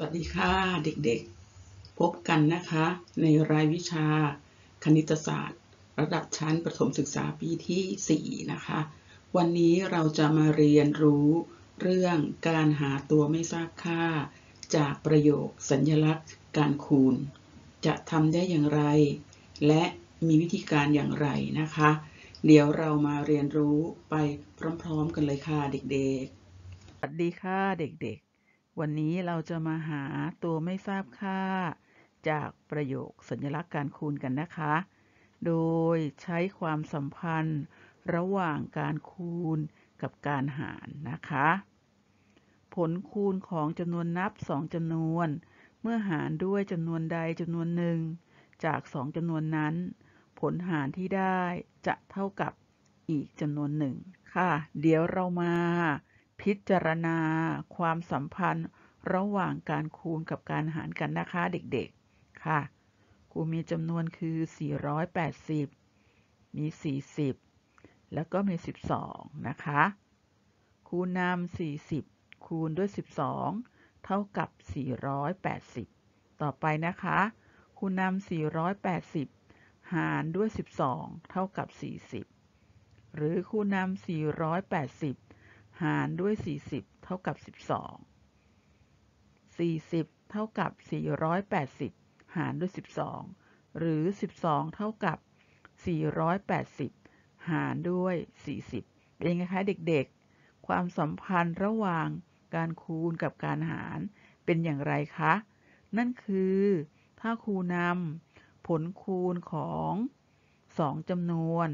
สวัสดีค่ะเด็กๆ พบกันนะคะ ในรายวิชา คณิตศาสตร์ ระดับชั้นประถมศึกษาปีที่ 4 นะคะวันนี้เราจะมาเรียนรู้เรื่องการหาตัวไม่ทราบค่า จากประโยคสัญลักษณ์การคูณ จะทำได้อย่างไร และมีวิธีการอย่างไรนะคะ เดี๋ยวเรามาเรียนรู้ไปพร้อมๆ กันเลยค่ะเด็กๆสวัสดีค่ะเด็กๆวันนี้เราจะมาหาตัวไม่ทราบค่าจากประโยคสัญลักษณ์การคูณกันนะคะ โดยใช้ความสัมพันธ์ระหว่างการคูณกับการหารนะคะ ผลคูณของจำนวนนับ2จำนวน เมื่อหารด้วยจำนวนใดจำนวนหนึ่งจาก2จำนวนนั้น ผลหารที่ได้จะเท่ากับอีกจำนวนหนึ่งค่ะ เดี๋ยวเรามาพิจารณาความสัมพันธ์ระหว่างการคูณกับการหารกันนะคะเด็กๆ ค่ะครูมีจำนวนคือ 480 มี 40 แล้วก็มี 12 นะคะ คูณนำ 40 คูณด้วย 12 เท่ากับ 480 ต่อไปนะคะ คูณนำ 480 หารด้วย 12 เท่ากับ 40 หรือคูณนำ 480หารด้วย 40 เท่ากับ 12 40 เท่ากับ 480 หารด้วย 12 หรือ 12 เท่ากับ 480 หารด้วย 40 เป็นไงคะเด็กๆ ความสัมพันธ์ระหว่างการคูณกับการหารเป็นอย่างไรคะ นั่นคือถ้าครูนำผลคูณของ 2จำนวน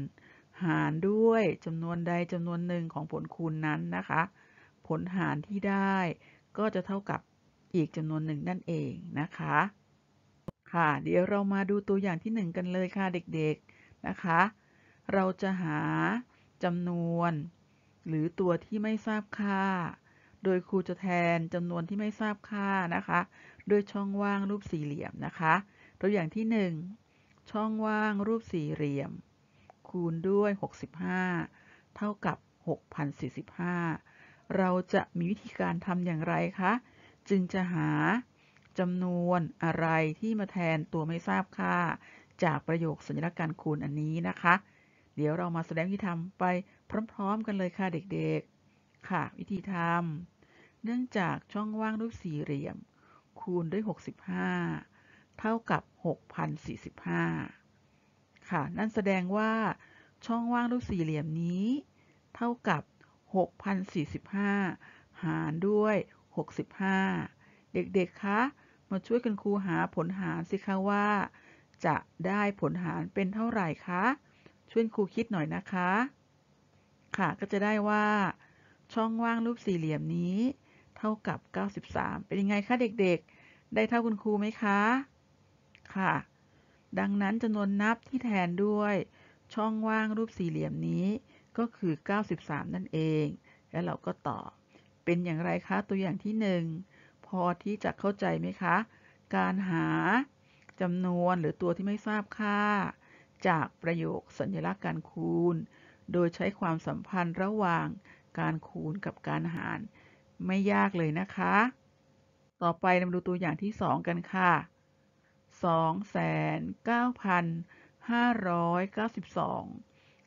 หารด้วยจำนวนใดจำนวนหนึ่งของผลคูณนั้นนะคะ ผลหารที่ได้ก็จะเท่ากับอีกจำนวนหนึ่งนั่นเองนะคะค่ะเดี๋ยวเรามาดูตัวอย่างที่ 1 กันเลยค่ะเด็กๆนะคะ เราจะหาจำนวน หรือตัวที่ไม่ทราบค่า โดยครูจะแทนจำนวนที่ไม่ทราบค่านะคะด้วยช่องว่างรูปสี่เหลี่ยมนะคะตัวอย่างที่ 1 ช่องว่างรูปสี่เหลี่ยมคูณด้วย 65 เท่ากับ 6,045 เราจะมีวิธีการทำอย่างไรคะ จึงจะหาจำนวนอะไรที่มาแทนตัวไม่ทราบค่า จากประโยคสัญลักษณ์การคูณอันนี้นะคะ เดี๋ยวเรามาแสดงวิธีทำไปพร้อมๆกันเลยค่ะเด็กๆ ค่ะ วิธีทำเนื่องจากช่องว่างรูปสี่เหลี่ยม คูณด้วย 65 เท่ากับ 6,045 ค่ะ นั่นแสดงว่าช่องว่างรูปสี่เหลี่ยมนี้ เท่ากับ6,045 หารด้วย 65 เด็กๆ คะ มาช่วยกันครูหาผลหารสิคะว่า จะได้ผลหารเป็นเท่าไหร่คะ ช่วยครูคิดหน่อยนะคะ ค่ะก็จะได้ว่า ช่องว่างรูปสี่เหลี่ยมนี้ เท่ากับ 93 เป็นยังไงคะเด็กๆ ได้เท่าคุณครูไหมคะ ค่ะ ดังนั้นจำนวนนับที่แทนด้วยช่องว่างรูปสี่เหลี่ยมนี้ก็คือ 93 นั่นเอง และเราก็ตอบเป็นอย่างไรคะตัวอย่างที่ 1 พอที่จะเข้าใจไหมคะ การหาจำนวนหรือตัวที่ไม่ทราบค่า จากประโยคสัญลักษณ์การคูณ โดยใช้ความสัมพันธ์ระหว่างการคูณกับการหาร ไม่ยากเลยนะคะ ต่อไปเรามาดูตัวอย่างที่ 2 กันค่ะ2 9 0 0 0ห้าร้อยเก้าสิบสอง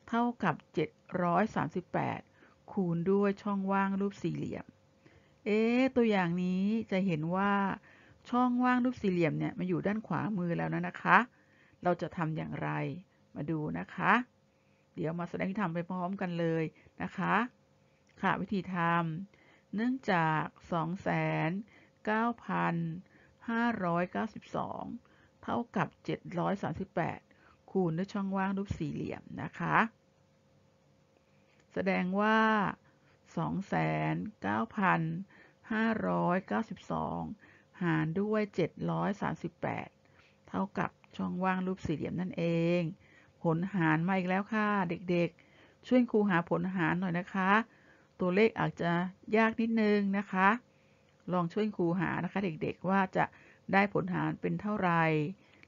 เท่ากับเจ็ดร้อยสามสิบแปดคูณด้วยช่องว่างรูปสี่เหลี่ยม เอ๊ตัวอย่างนี้จะเห็นว่าช่องว่างรูปสี่เหลี่ยมเนี่ยมาอยู่ด้านขวามือแล้วนะนะคะ เราจะทำอย่างไร มาดูนะคะ เดี๋ยวมาแสดงที่ทำไปพร้อมกันเลยนะคะค่ะวิธีทำเนื่องจาก2 9 5 9 2 เท่ากับ 738คูณด้วยช่องว่างรูปสี่เหลี่ยมนะคะ แสดงว่า29,592 หารด้วย 738 เท่ากับช่องว่างรูปสี่เหลี่ยมนั่นเอง ผลหารมาอีกแล้วค่ะเด็กๆ ช่วยครูหาผลหารหน่อยนะคะ ตัวเลขอาจจะยากนิดนึงนะคะ ลองช่วยครูหานะคะเด็กๆว่าจะได้ผลหารเป็นเท่าไหร่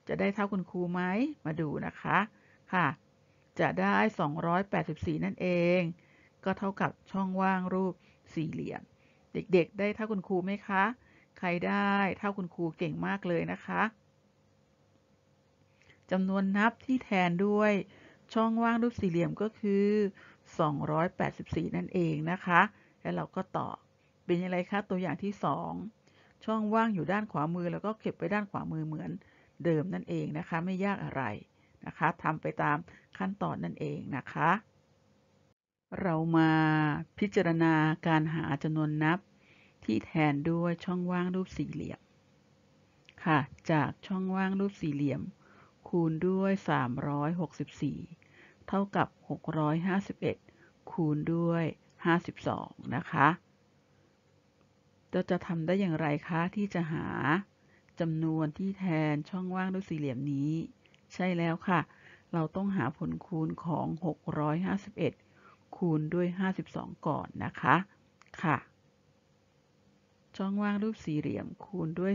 จะได้เท่าคุณครูไหม มาดูนะคะ ค่ะ จะได้ 284 นั่นเอง ก็เท่ากับช่องว่างรูปสี่เหลี่ยม เด็กๆ ได้เท่าคุณครูไหมคะ ใครได้ เท่าคุณครูเก่งมากเลยนะคะจำนวนนับที่แทนด้วยช่องว่างรูปสี่เหลี่ยมก็คือ 284 นั่นเองนะคะ แล้วเราก็ต่อ เป็นยังไงคะตัวอย่างที่ 2 ช่องว่างอยู่ด้านขวามือ แล้วก็เก็บไปด้านขวามือเหมือนเดิมนั่นเองนะคะไม่ยากอะไรนะคะทำไปตามขั้นตอนนั่นเองนะคะเรามาพิจารณาการหาจำนวนนับ ที่แทนด้วยช่องว่างรูปสี่เหลี่ยมค่ะจากช่องว่างรูปสี่เหลี่ยม คูณด้วย 364 เท่ากับ 651 คูณด้วย 52นะคะเราจะทำได้อย่างไรคะที่จะหาจำนวนที่แทนช่องว่างด้วยสี่เหลี่ยมนี้ ใช่แล้วค่ะ เราต้องหาผลคูณของ 651 คูณด้วย 52 ก่อนนะคะ ค่ะ ช่องว่างรูปสี่เหลี่ยมคูณด้วย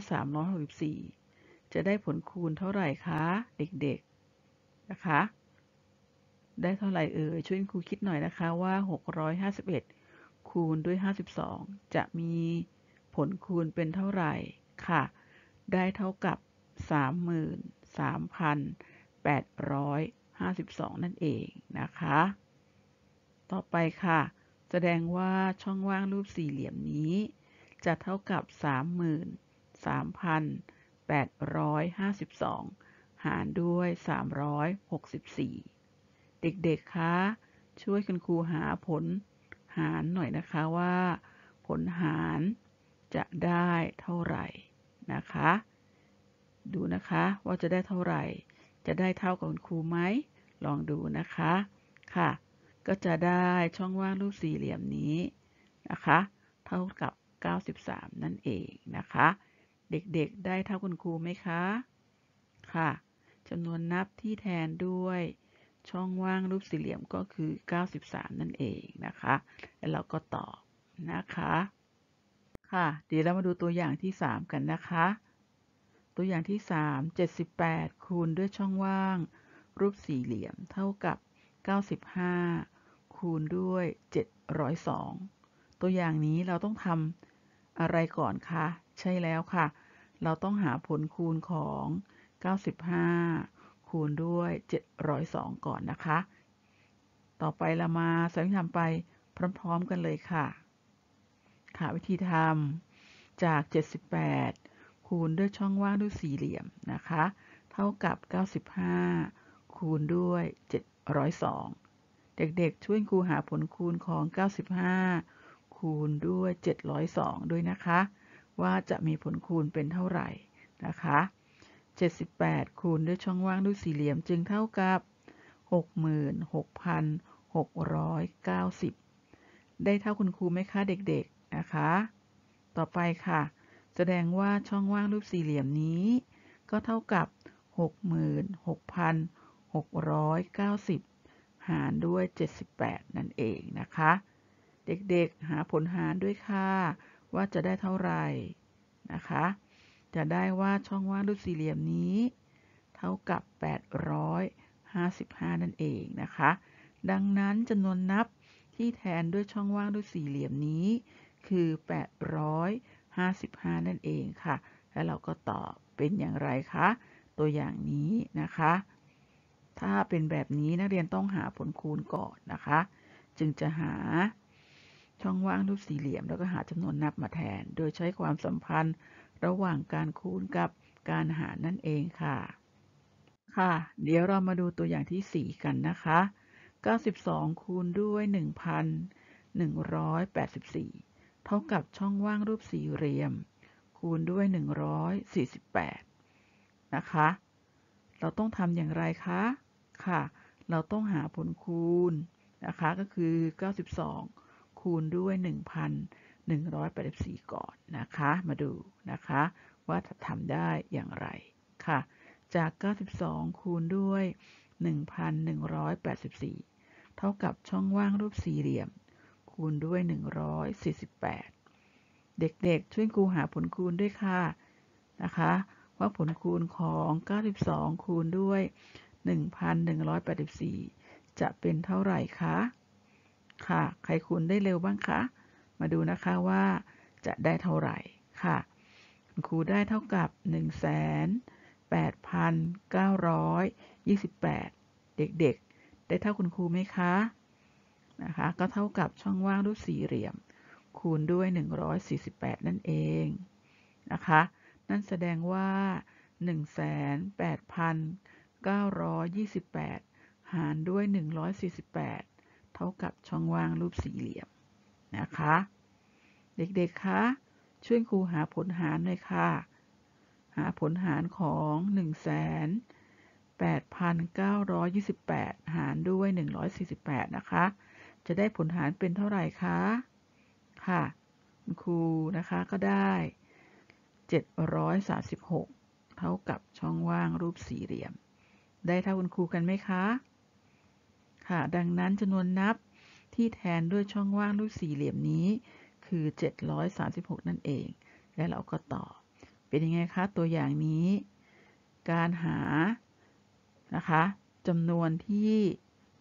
364จะได้ผลคูณเท่าไหร่คะเด็ก ๆ นะคะ ได้เท่าไหร่เอ่ยช่วยครูคิดหน่อยนะคะว่า 651 คูณด้วย 52 จะมีผลคูณเป็นเท่าไหร่ค่ะได้เท่ากับ 33,852 นั่นเองนะคะ ต่อไปค่ะ แสดงว่าช่องว่างรูปสี่เหลี่ยมนี้ จะเท่ากับ 33,852 หารด้วย 364 เด็กๆ คะ ช่วยคุณครูหาผลหารหน่อยนะคะ ว่าผลหารจะได้เท่าไหร่นะคะ ดูนะคะว่าจะได้เท่าไหร่ จะได้เท่ากับคุณครูไหม ลองดูนะคะ ค่ะ ก็จะได้ช่องว่างรูปสี่เหลี่ยมนี้นะคะเท่ากับ 93 นั่นเองนะคะ เด็กๆ ได้เท่าคุณครูไหมคะ ค่ะจำนวนนับที่แทนด้วยช่องว่างรูปสี่เหลี่ยมก็คือ 93 นั่นเองนะคะ แล้วเราก็ตอบนะคะค่ะเดี๋ยวเรามาดูตัวอย่างที่ 3 กันนะคะ ตัวอย่างที่3 78 คูณด้วยช่องว่าง รูปสี่เหลี่ยมเท่ากับ 95 คูณด้วย702ตัวอย่างนี้เราต้องทำอะไรก่อนคะใช่แล้วค่ะ เราต้องหาผลคูณของ 95 คูณด้วย702ก่อนนะคะ ต่อไปเรามาสติทำไปพร้อมๆ กันเลยค่ะหาวิธีทำจาก 78 คูณด้วยช่องว่างด้วยสี่เหลี่ยมนะคะ เท่ากับ 95 คูณด้วย702เด็กๆช่วยครูหาผลคูณของ 95 คูณด้วย702ด้วยนะคะว่าจะมีผลคูณเป็นเท่าไหร่นะคะ78 คูณด้วยช่องว่างด้วยสี่เหลี่ยมจึงเท่ากับ 66,690 ได้เท่าคุณครูไหมคะเด็กๆนะคะ ต่อไปค่ะ แสดงว่าช่องว่างรูปสี่เหลี่ยมนี้ ก็เท่ากับ 66,690 หารด้วย 78 นั่นเองนะคะ เด็กๆหาผลหารด้วยค่ะว่าจะได้เท่าไหร่นะคะ จะได้ว่าช่องว่างรูปสี่เหลี่ยมนี้ เท่ากับ 855 นั่นเองนะคะ ดังนั้นจำนวนนับที่แทนด้วยช่องว่างรูปสี่เหลี่ยมนี้คือ 855 นั่นเองค่ะ แล้วเราก็ตอบเป็นอย่างไรคะ ตัวอย่างนี้นะคะ ถ้าเป็นแบบนี้ นักเรียนต้องหาผลคูณก่อนนะคะ จึงจะหาช่องว่างรูปสี่เหลี่ยมแล้วก็หาจำนวนนับมาแทน โดยใช้ความสัมพันธ์ระหว่างการคูณกับการหารนั่นเองค่ะ ค่ะ เดี๋ยวเรามาดูตัวอย่างที่ 4 กันนะคะ92คูณด้วย1,184เท่ากับช่องว่างรูปสี่เหลี่ยม คูณด้วย 148นะคะ เราต้องทำอย่างไรคะค่ะเราต้องหาผลคูณนะคะก็คือ 92 คูณด้วย 1,184 ก่อนนะคะมาดูนะคะว่าจะทำได้อย่างไรค่ะจาก 92 คูณด้วย 1,184 เท่ากับช่องว่างรูปสี่เหลี่ยมคูณ ด้วย 148 เด็กๆ ช่วยครูหาผลคูณด้วยค่ะ นะคะ ว่าผลคูณของ 92 คูณด้วย 1,184 จะเป็นเท่าไหร่คะ ค่ะ ใครคูณได้เร็วบ้างคะ มาดูนะคะว่าจะได้เท่าไหร่ค่ะครูได้เท่ากับ1 8 8,928 เด็กๆ ได้เท่าคุณครูไหมคะนะคะก็เท่ากับช่องว่างรูปสี่เหลี่ยมคูณด้วย148นั่นเองนะคะนั่นแสดงว่า 1 8 9 2 8 หารด้วย 148 เท่ากับช่องว่างรูปสี่เหลี่ยมนะคะเด็กๆคะช่วยครูหาผลหารหน่อยค่ะหาผลหารของ1 8,928หารด้วย148นะคะจะได้ผลหารเป็นเท่าไหร่คะ ค่ะคณรูนะคะ ก็ได้ 736 เท่ากับช่องว่างรูปสี่เหลี่ยม ได้เท่าคุณครูกันไหมคะค่ะดังนั้นจำนวนนับที่แทนด้วยช่องว่างรูปสี่เหลี่ยมนี้คือ 736 นั่นเอง และเราก็ตอบเป็นยังไงคะตัวอย่างนี้ การหา นะคะจำนวนที่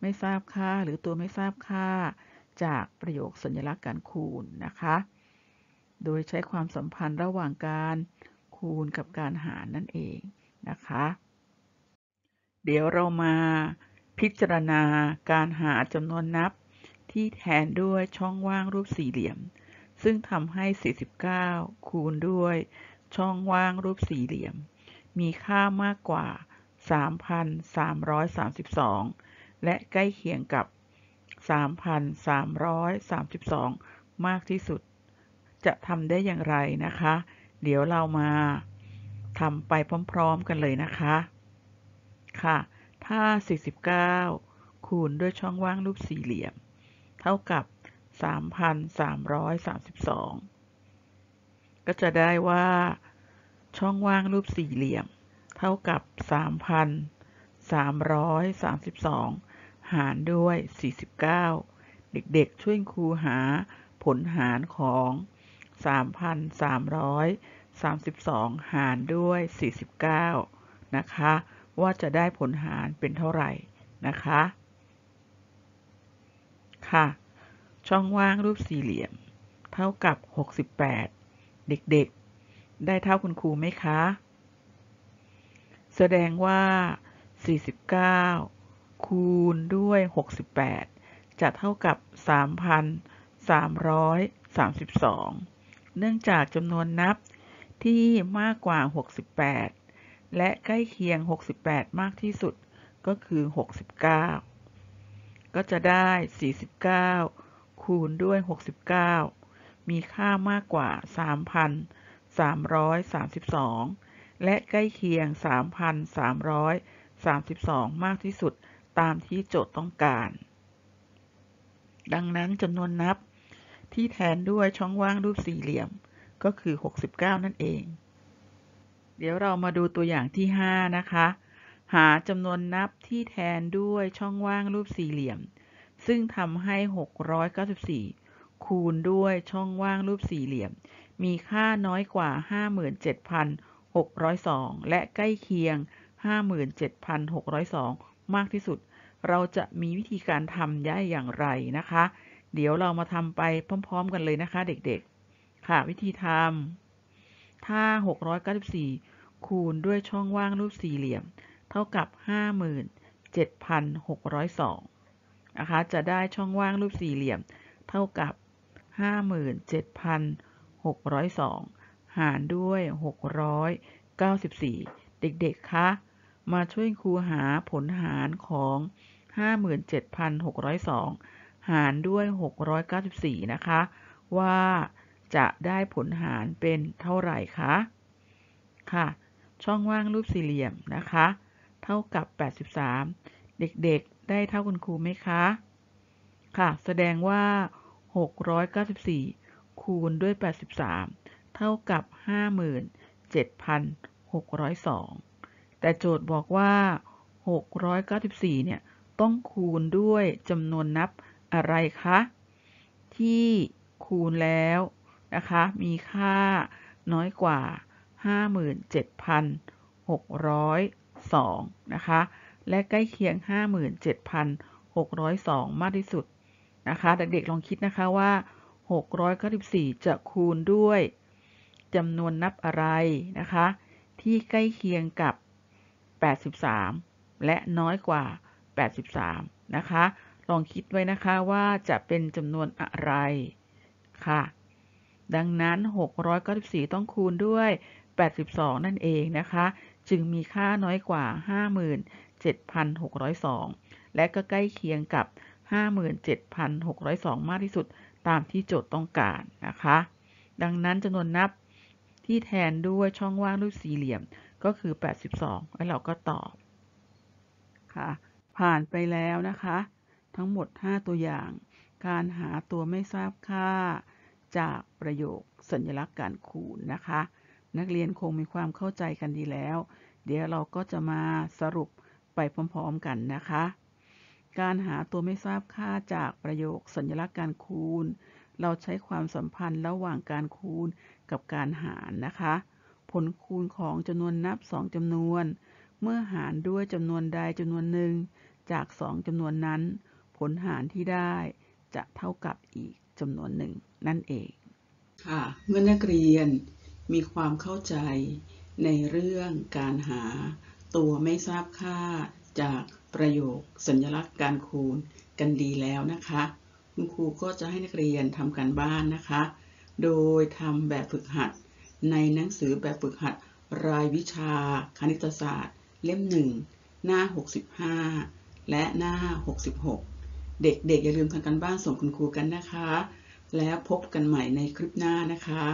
ไม่ทราบค่า หรือตัวไม่ทราบค่าจากประโยคสัญลักษณ์การคูณนะคะ โดยใช้ความสัมพันธ์ระหว่างการคูณกับการหารนั่นเองนะคะ เดี๋ยวเรามาพิจารณาการหาจำนวนนับที่แทนด้วยช่องว่างรูปสี่เหลี่ยม ซึ่งทำให้ 49 คูณด้วย ช่องว่างรูปสี่เหลี่ยม มีค่ามากกว่า 3,332และใกล้เคียงกับ 3,332 มากที่สุด จะทำได้อย่างไรนะคะ เดี๋ยวเรามาทำไปพร้อมๆกันเลยนะคะ ค่ะ ถ้า 49 คูณด้วยช่องว่างรูปสี่เหลี่ยม เท่ากับ 3,332 ก็จะได้ว่า ช่องว่างรูปสี่เหลี่ยม เท่ากับ 3,332หารด้วย 49 เด็กๆ ช่วยครูหาผลหารของ 3,332 หารด้วย 49 นะคะ ว่าจะได้ผลหารเป็นเท่าไหร่ นะคะ ค่ะ ช่องว่างรูปสี่เหลี่ยม เท่ากับ 68 เด็กๆ ได้เท่าคุณครูไหมคะ แสดงว่า 49คูณด้วย 68 จะเท่ากับ 3,332 เนื่องจากจำนวนนับที่มากกว่า 68 และใกล้เคียง 68 มากที่สุดก็คือ 69 ก็จะได้ 49 คูณด้วย 69 มีค่ามากกว่า 3,332 และใกล้เคียง 3,332 มากที่สุดตามที่โจทย์ต้องการ ดังนั้นจำนวนนับที่แทนด้วยช่องว่างรูปสี่เหลี่ยม ก็คือ 69 นั่นเอง เดี๋ยวเรามาดูตัวอย่างที่ 5 นะคะ หาจำนวนนับที่แทนด้วยช่องว่างรูปสี่เหลี่ยม ซึ่งทำให้ 694 คูณด้วยช่องว่างรูปสี่เหลี่ยม มีค่าน้อยกว่า 57,602 และใกล้เคียง 57,602มากที่สุดเราจะมีวิธีการทำได้อย่างไรนะคะ เดี๋ยวเรามาทำไปพร้อมๆกันเลยนะคะเด็กๆค่ะวิธีทำถ้า 694 คูณด้วยช่องว่างรูปสี่เหลี่ยม เท่ากับ 57,602 นะคะจะได้ช่องว่างรูปสี่เหลี่ยม เท่ากับ 57,602 หารด้วย 694 เด็กๆคะมาช่วยครูหาผลหารของ 57,602 หารด้วย 694นะคะว่าจะได้ผลหารเป็นเท่าไหร่คะค่ะ ช่องว่างรูปสี่เหลี่ยมนะคะเท่ากับ 83 เด็กๆได้เท่าคุณครูไหมคะค่ะแสดงว่า 694 คูณด้วย 83 เท่ากับ 57,602แต่โจทย์บอกว่า 694เนี่ย ต้องคูณด้วยจำนวนนับอะไรคะ ที่คูณแล้วนะคะ มีค่าน้อยกว่า 57,602นะคะ และใกล้เคียง 57,602 มากที่สุดนะคะเด็กๆลองคิดนะคะว่า 694 จะคูณด้วยจำนวนนับอะไรนะคะ ที่ใกล้เคียงกับ83 และน้อยกว่า 83 นะคะ ลองคิดไว้นะคะว่าจะเป็นจำนวนอะไร ค่ะ ดังนั้น 694 ต้องคูณด้วย 82 นั่นเองนะคะ จึงมีค่าน้อยกว่า 57,602 และก็ใกล้เคียงกับ 57,602 มากที่สุด ตามที่โจทย์ต้องการนะคะ ดังนั้นจำนวนนับที่แทนด้วยช่องว่างรูปสี่เหลี่ยมก็คือ 82แล้วเราก็ตอบค่ะ ผ่านไปแล้วนะคะ ทั้งหมด 5 ตัวอย่าง การหาตัวไม่ทราบค่า จากประโยคสัญลักษณ์การคูณนะคะ นักเรียนคงมีความเข้าใจกันดีแล้ว เดี๋ยวเราก็จะมาสรุปไปพร้อมๆ กันนะคะ การหาตัวไม่ทราบค่าจากประโยคสัญลักษณ์การคูณ เราใช้ความสัมพันธ์ระหว่างการคูณกับการหารนะคะผลคูณของจำนวนนับสองจำนวน เมื่อหารด้วยจำนวนใดจำนวนหนึ่งจากสองจำนวนนั้น ผลหารที่ได้จะเท่ากับอีกจำนวนหนึ่ง นั่นเองค่ะเมื่อนักเรียนมีความเข้าใจในเรื่องการหา ตัวไม่ทราบค่าจากประโยคสัญลักษณ์การคูณกันดีแล้วนะคะคุณครูก็จะให้นักเรียนทำการบ้านนะคะ โดยทำแบบฝึกหัดในหนังสือแบบฝึกหัดรายวิชา คณิตศาสตร์ เล่มหนึ่ง หน้า 65 และหน้า 66 เด็กๆ อย่าลืมทำกันบ้านส่งคุณครูกันนะคะ แล้วพบกันใหม่ในคลิปหน้านะคะ